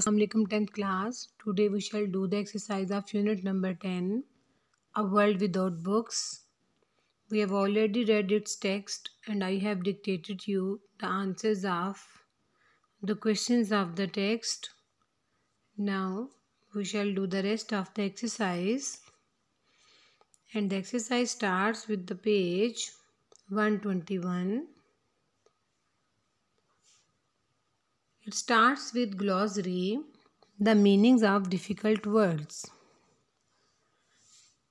Assalamualaikum 10th class. Today we shall do the exercise of unit number 10, A World Without Books. We have already read its text and I have dictated you the answers of the questions of the text. Now we shall do the rest of the exercise. And the exercise starts with the page 121. It starts with glossary, the meanings of difficult words.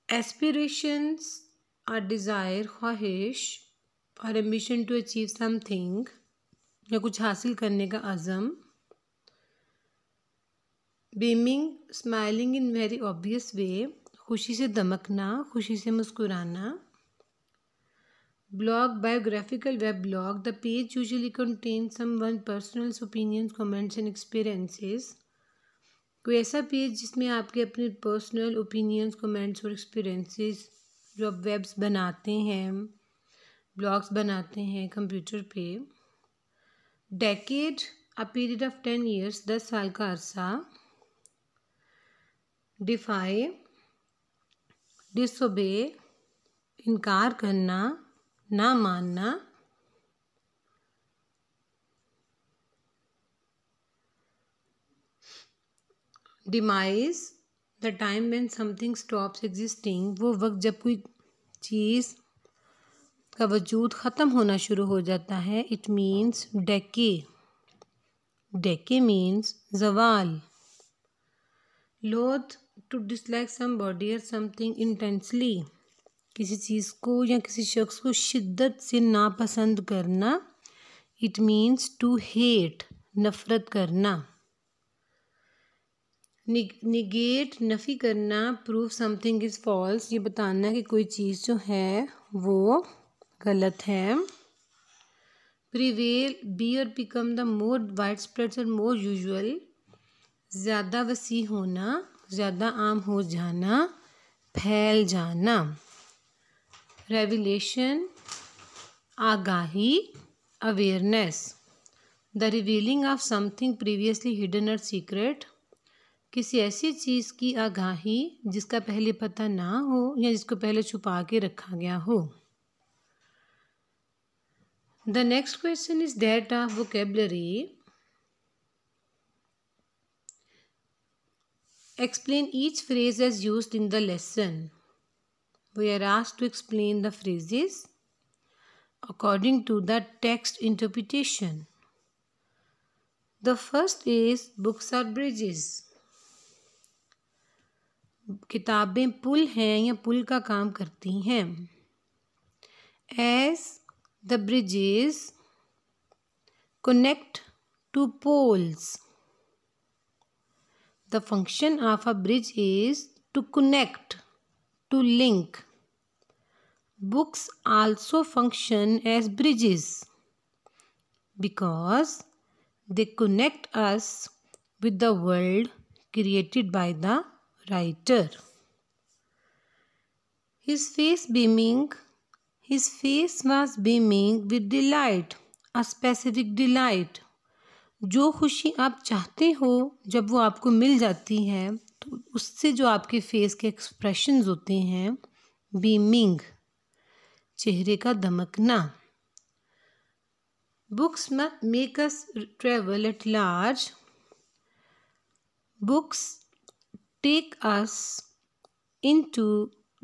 Aspirations are desire, khwahish or ambition to achieve something ya kuch hasil karne ka azm beaming smiling in very obvious way खुशी से दमकना खुशी से मुस्कुराना blog biographical web blog the page usually contains someone personal opinions comments and experiences कोई ऐसा page जिसमें आपके अपने पर्सनल ओपिनियंस कमेंट्स और एक्सपीरियंसेस जो आप वेब्स बनाते हैं ब्लॉग्स बनाते हैं कंप्यूटर पे decade a period of ten years दस साल का अरसा डिफाई डिसोबे इनकार करना ना मानना demise the time when something stops existing वो वक्त जब कोई चीज़ का वजूद ख़त्म होना शुरू हो जाता है it means decay decay means जवाल लोथ टू डिसलाइक बॉडी और समथिंग इंटेंसली किसी चीज़ को या किसी शख्स को शिद्दत से नापसंद करना इट मीन्स टू हेट नफ़रत करना निगेट नफ़ी करना प्रूफ समथिंग इज़ फॉल्स ये बताना कि कोई चीज़ जो है वो गलत है प्रिवेल बी और become the more widespread और मोर यूजल ज़्यादा वसी होना ज़्यादा आम हो जाना फैल जाना रेविलेशन आगाही awareness the revealing of something previously hidden और सीक्रेट किसी ऐसी चीज़ की आगाही जिसका पहले पता ना हो या जिसको पहले छुपा के रखा गया हो the next question is that of vocabulary explain each phrase as used in the lesson we are asked to explain the phrases according to the text interpretation. The first is books are bridges. किताबें पुल हैं या पुल का काम करती हैं as the bridges connect two poles the function of a bridge is to connect to link books also function as bridges because they connect us with the world created by the writer. His face beaming, his face was beaming with delight, a specific delight. जो खुशी आप चाहते हो जब वो आपको मिल जाती है तो उससे जो आपके फेस के एक्सप्रेशंस होते हैं बीमिंग चेहरे का धमकना books make us travel at large books take us into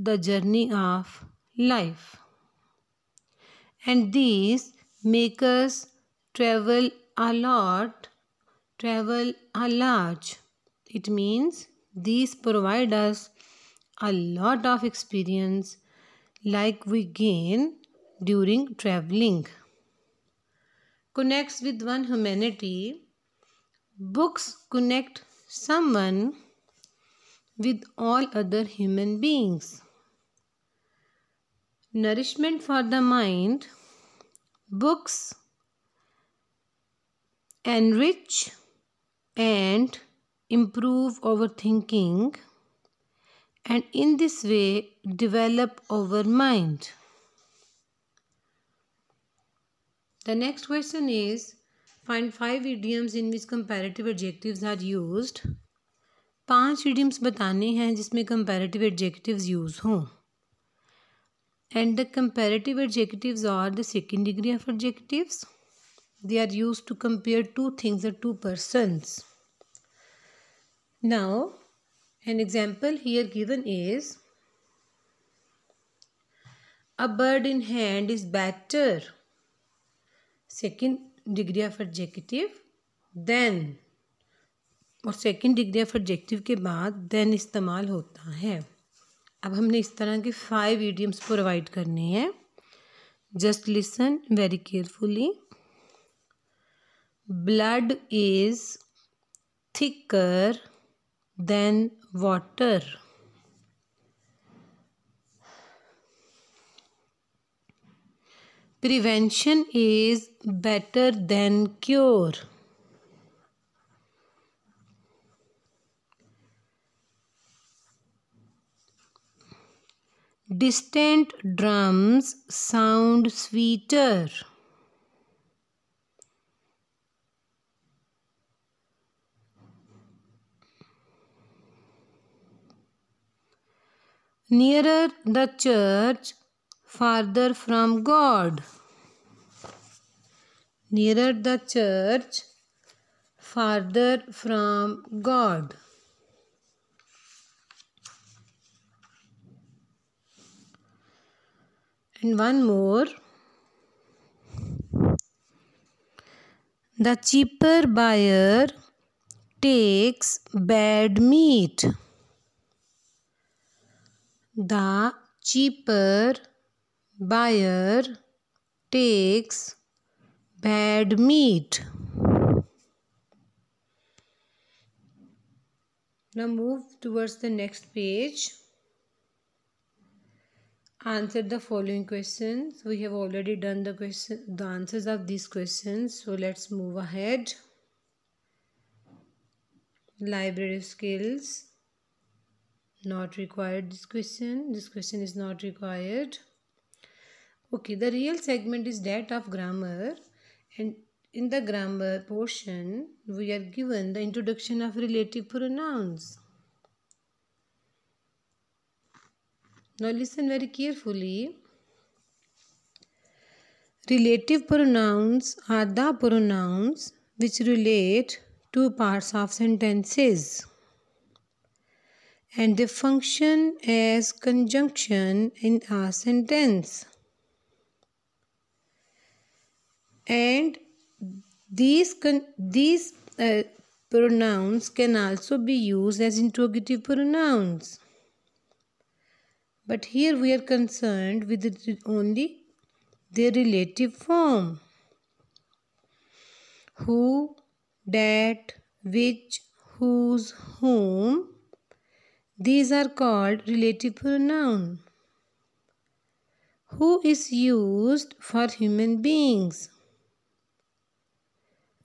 the journey of life and these makes travel travel lot travel a large it means this provide us a lot of experience like we gain during traveling. Connects with one humanity. Books connect someone with all other human beings. Nourishment for the mind. Books enrich and improve our thinking and in this way develop our mind. The next question is find five idioms in which comparative adjectives are used. पांच idioms बताने हैं जिसमें comparative adjectives use हों and the comparative adjectives are the second degree of adjectives they are used to compare two things or two persons now An example here given is a bird in hand is better second degree of adjective then और second degree of adjective के बाद then इस्तेमाल होता है अब हमने इस तरह के फाइव ईडियम्स प्रोवाइड करने हैं just listen very carefully blood is thicker than water prevention is better than cure distant drums sound sweeter nearer the church farther from god nearer the church farther from god and one more the cheaper buyer takes bad meat the cheaper buyer takes bad meat. Now move towards the next page. Answer the following questions. We have already done the question, the answers of these questions. So let's move ahead. Library skills not required this question this question is not required okay the real segment is that of grammar and in the grammar portion we are given the introduction of relative pronouns now listen very carefully relative pronouns are the pronouns which relate to parts of sentences and they function as conjunction in a sentence. And these, these uh, pronouns can also be used as interrogative pronouns. But here we are concerned with only their relative form. Who, that, which, whose, whom these are called relative pronoun. Who is used for human beings?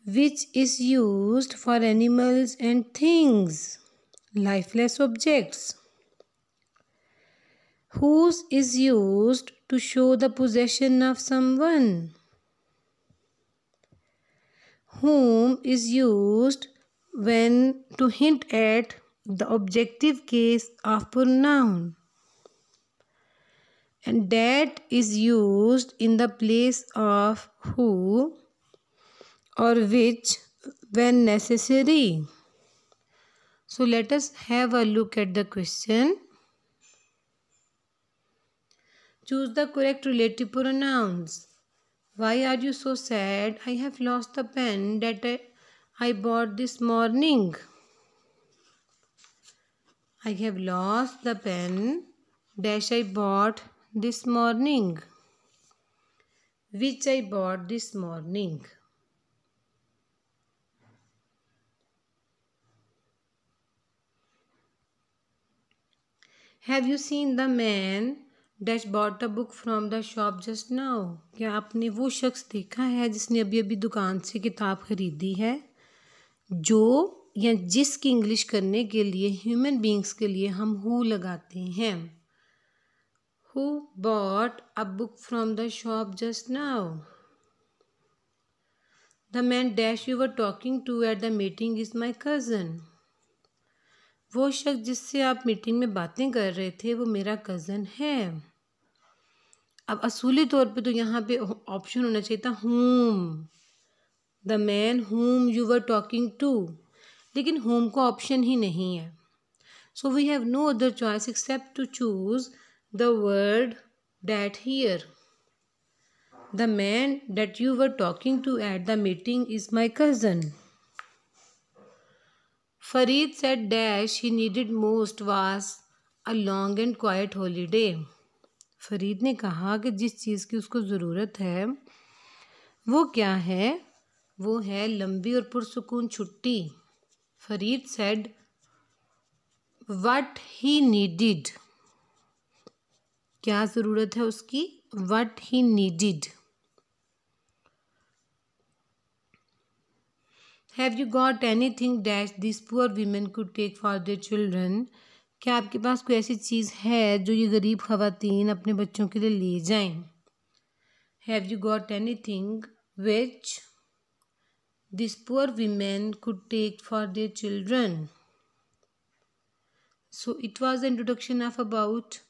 Which is used for animals and things, lifeless objects? Whose is used to show the possession of someone? Whom is used when to hint at the objective case of pronoun and that is used in the place of who or which when necessary. So let us have a look at the question. Choose the correct relative pronouns. Why are you so sad? I have lost the pen that I, I bought this morning. I have lost the pen dash I bought this morning. Which I bought this morning. Have you seen the man dash bought a book from the shop just now क्या आपने वो शख्स देखा है जिसने अभी अभी दुकान से किताब खरीदी है जो या जिस की इंग्लिश करने के लिए ह्यूमन बींग्स के लिए हम हु लगाते हैं who bought a book from the shop just now the man dash you were talking to at the meeting is my cousin वो शख्स जिससे आप मीटिंग में बातें कर रहे थे वो मेरा कज़न है अब असूली तौर पे तो यहाँ पे ऑप्शन होना चाहिए था whom the man whom you were talking to लेकिन होम का ऑप्शन ही नहीं है so we have no other choice except to choose the word that here the man that you were talking to at the meeting is my cousin Farid said dash he needed most was a long and quiet holiday Farid ने कहा कि जिस चीज़ की उसको ज़रूरत है वो क्या है वो है लंबी और पुरसकून छुट्टी Farid said what he needed. क्या ज़रूरत है उसकी what he needed. Have you got anything thing these poor women could take for their children क्या आपके पास कोई ऐसी चीज़ है जो ये गरीब खातन अपने बच्चों के लिए ले जाएं have you got anything which these poor women could take for their children. So it was the introduction of about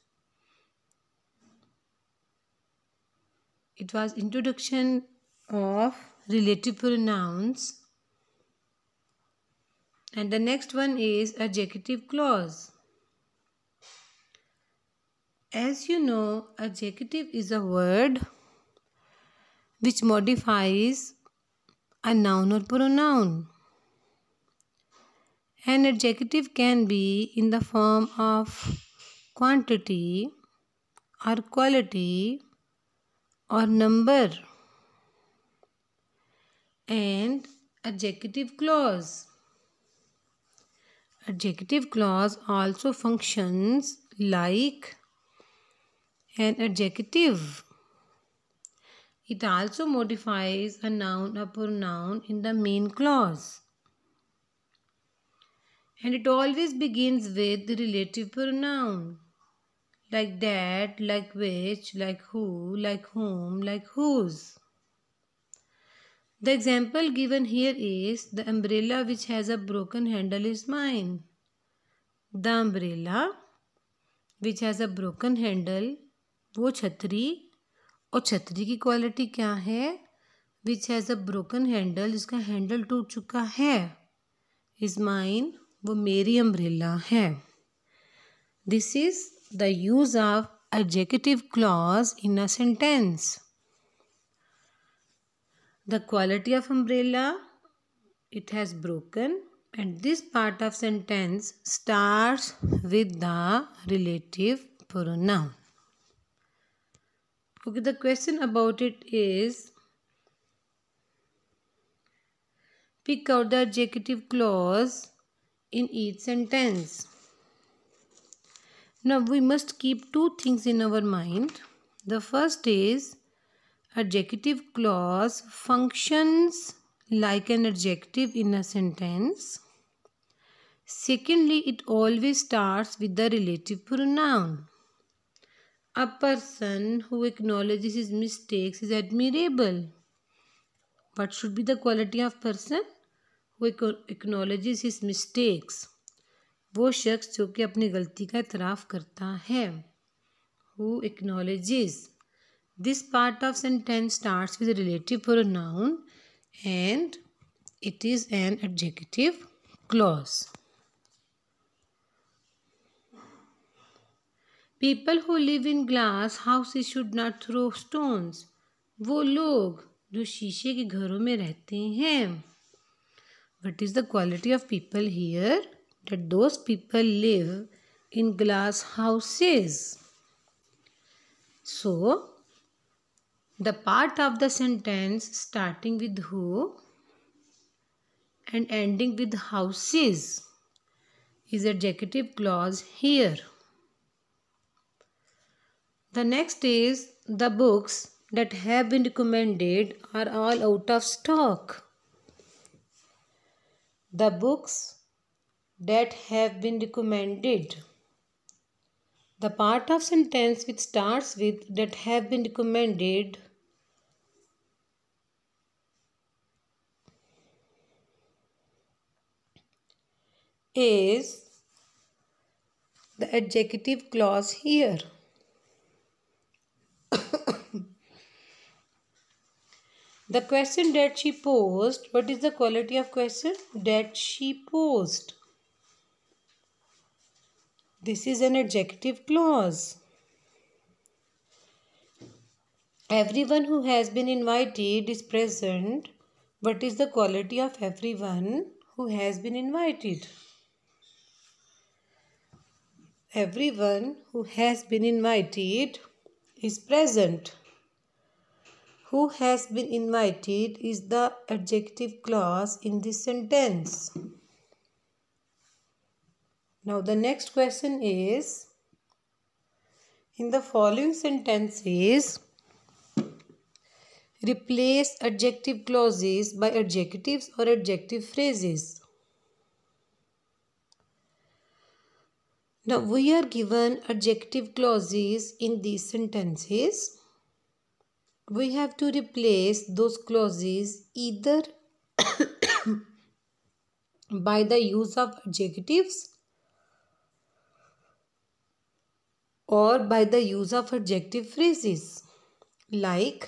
it was introduction of relative pronouns and the next one is adjective clause. As you know, adjective is a word which modifies a noun or pronoun. An adjective can be in the form of quantity or quality or number. And adjective clause. Adjective clause also functions like an adjective. It also modifies a noun or pronoun in the main clause. And it always begins with the relative pronoun like that, like which, like who, like whom, like whose. The example given here is the umbrella which has a broken handle is mine. The umbrella which has a broken handle, वो छतरी और छतरी की quality क्या है which has a broken handle जिसका handle टूट चुका है इज माइन वो मेरी अम्ब्रेला है this is the use of adjective clause in a sentence the quality of umbrella it has broken and this part of sentence start with the relative pronoun Okay, the question about it is pick out the adjective clause in each sentence. Now we must keep two things in our mind. The first is adjective clause functions like an adjective in a sentence. Secondly, it always starts with the relative pronoun. A person who acknowledges his mistakes is admirable. What should be the quality of person who acknowledges his mistakes? वो शख्स जो कि अपनी गलती का इतराफ़ करता है who acknowledges this part of sentence starts with relative pronoun and it is an adjective clause people who live in glass houses should not throw stones वो लोग जो शीशे के घरों में रहते हैं what is the quality of people here that those people live in glass houses the part of the sentence starting with who and ending with houses is a adjective clause here. The next is the books that have been recommended are all out of stock. The books that have been recommended. The part of sentence which starts with that have been recommended is the adjective clause here the question that she posed, what is the quality of question that she posed? This is an adjective clause. Everyone who has been invited is present. What is the quality of everyone who has been invited? Everyone who has been invited is present. Who has been invited is the adjective clause in this sentence. Now the next question is in the following sentences replace adjective clauses by adjectives or adjective phrases. Now we are given adjective clauses in these sentences. We have to replace those clauses either by the use of adjectives or by the use of adjective phrases like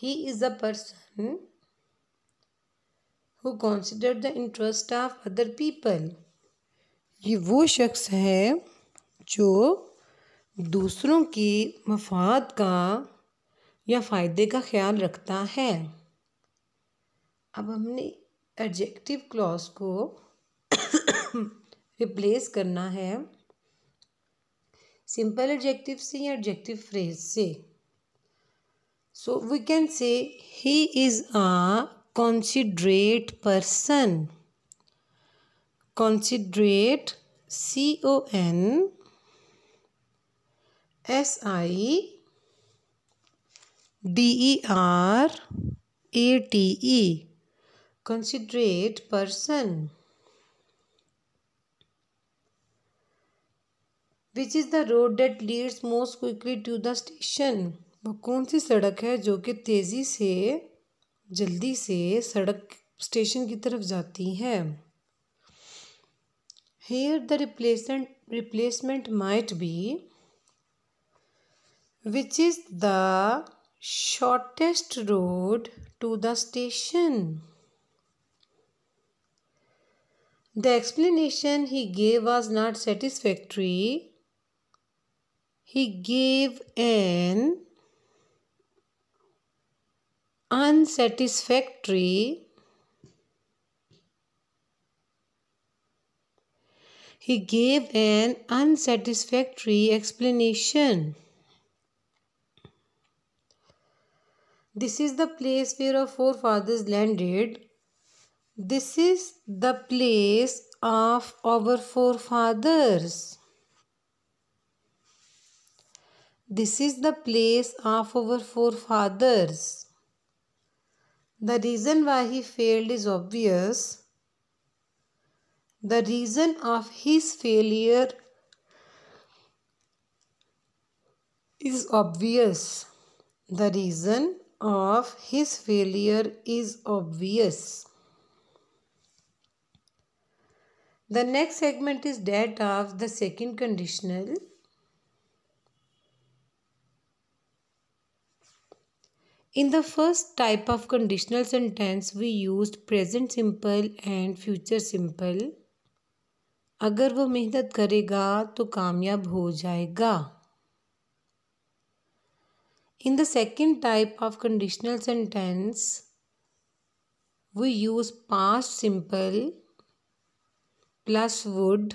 he is a person who considered the interest of other people ये वो शख्स है जो दूसरों की मफाद का या फ़ायदे का ख्याल रखता है अब हमने एडजेक्टिव क्लॉज को रिप्लेस करना है सिंपल एडजेक्टिव से या एडजेक्टिव फ्रेज से सो we can say he is a considerate person considerate C O N S I D E R A T E considerate person which is the road that leads most quickly to the station वो कौन सी सड़क है जो कि तेज़ी से जल्दी से सड़क स्टेशन की तरफ जाती है Here the replacement, replacement might be which is the shortest road to the station. The explanation he gave was not satisfactory. He gave an unsatisfactory He gave an unsatisfactory explanation. This is the place where our forefathers landed. This is the place of our forefathers. This is the place of our forefathers. The reason why he failed is obvious. The reason of his failure is obvious. The reason of his failure is obvious. The next segment is that of the second conditional. In the first type of conditional sentence, we used present simple and future simple. अगर वो मेहनत करेगा तो कामयाब हो जाएगा in the second type of conditional sentence we use past simple plus would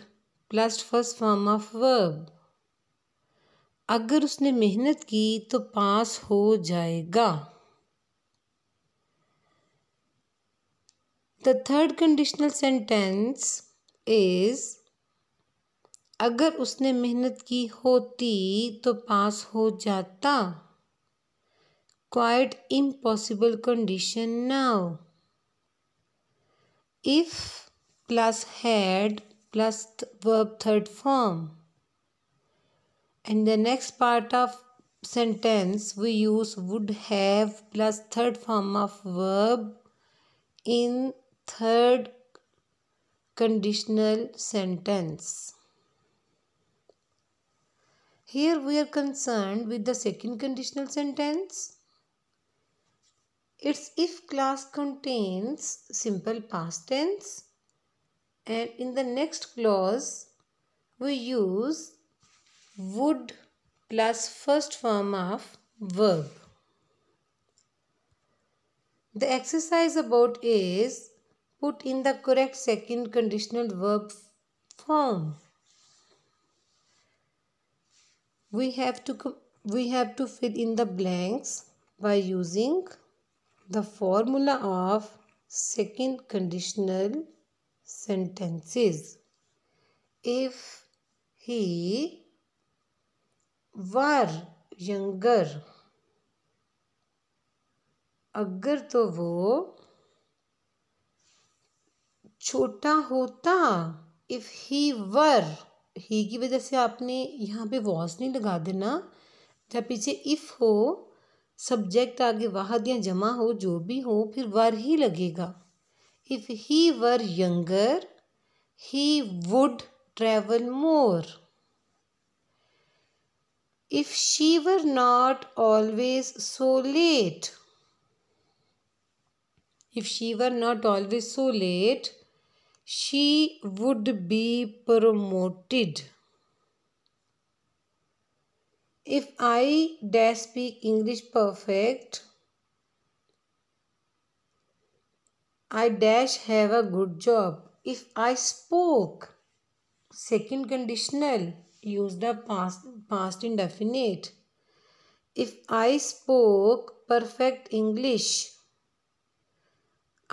plus first form of verb अगर उसने मेहनत की तो पास हो जाएगा the third conditional sentence is अगर उसने मेहनत की होती तो पास हो जाता quite impossible condition now if plus had plus verb third form and the next part of sentence we use would have plus third form of verb in third conditional sentence. Here we are concerned with the second conditional sentence. Its if clause contains simple past tense and in the next clause we use would plus first form of verb. The exercise about is put in the correct second conditional verb form. We have to we have to fill in the blanks by using the formula of second conditional sentences. If he were younger अगर तो वो छोटा होता if he वर ही की वजह से आपने यहाँ पे वॉज नहीं लगा देना जब पीछे इफ़ हो सब्जेक्ट आगे वाहद या जमा हो जो भी हो फिर वर ही लगेगा if he were younger he would travel more if she were not always so late if she were not always so late she would be promoted. If I dash speak English perfect, I dash have a good job. If I spoke, second conditional, use the past, past indefinite. If I spoke perfect English,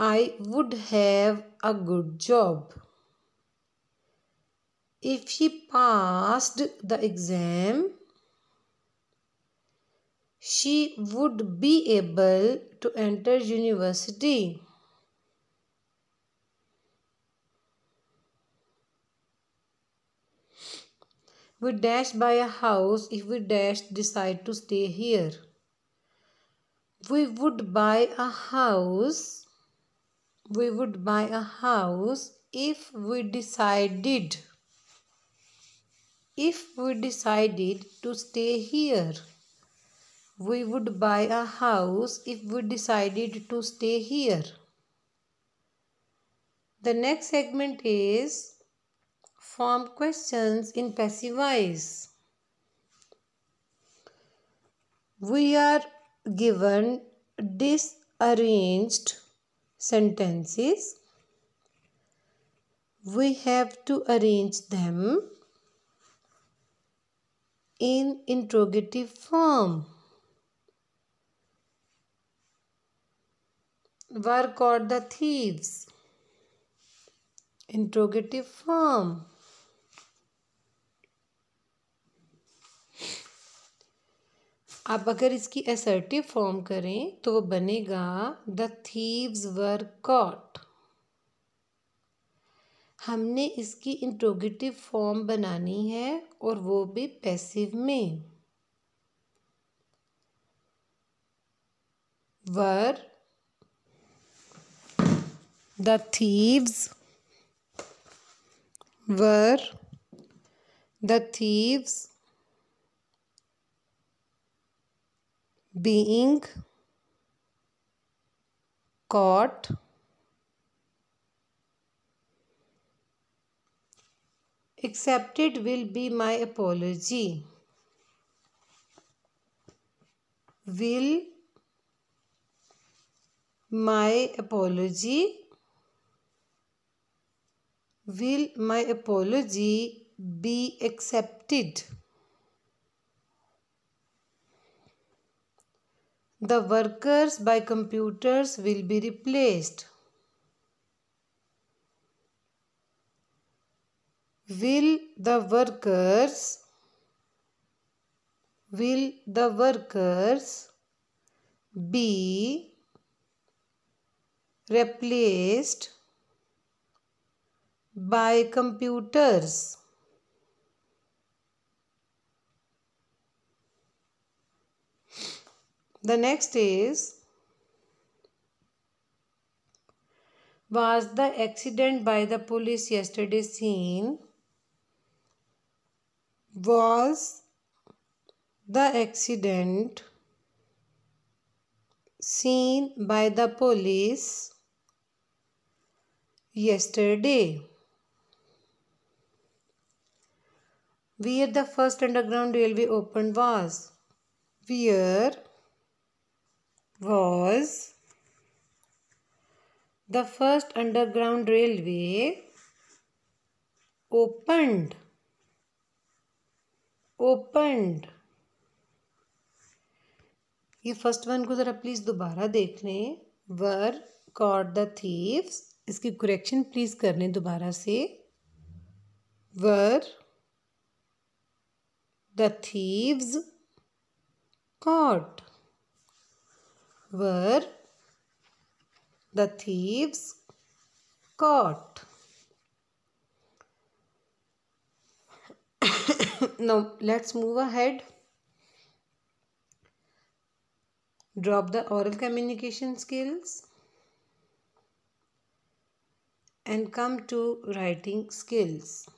I would have a good job. If she passed the exam, she would be able to enter university. We dash buy a house if we dash decide to stay here. We would buy a house we would buy a house if we decided if we decided to stay here we would buy a house if we decided to stay here the next segment is form questions in passive voice we are given disarranged sentences. We have to arrange them in interrogative form. Work or the thieves. Interrogative form. आप अगर इसकी assertive form करें तो बनेगा the thieves were caught हमने इसकी interrogative form बनानी है और वो भी पैसिव में were the thieves were the thieves being caught accepted will be my apology will my apology will my apology be accepted The workers by computers will be replaced. Will the workers will the workers be replaced by computers The next is Was the accident by the police yesterday seen? Was the accident seen by the police yesterday? Where the first underground railway opened was? Where was the first underground railway opened opened ये first one को ज़रा please दोबारा देख लें were caught the thieves इसकी correction please कर लें दोबारा से were the thieves caught were the thieves caught. now let's move ahead. Drop the oral communication skills and come to writing skills.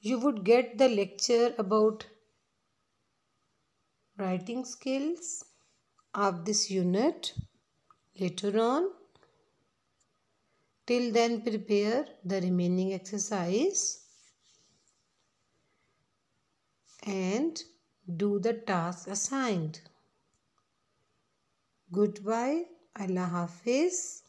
You would get the lecture about writing skills of this unit later on. Till then prepare the remaining exercise and do the task assigned. Goodbye. Allah Hafiz.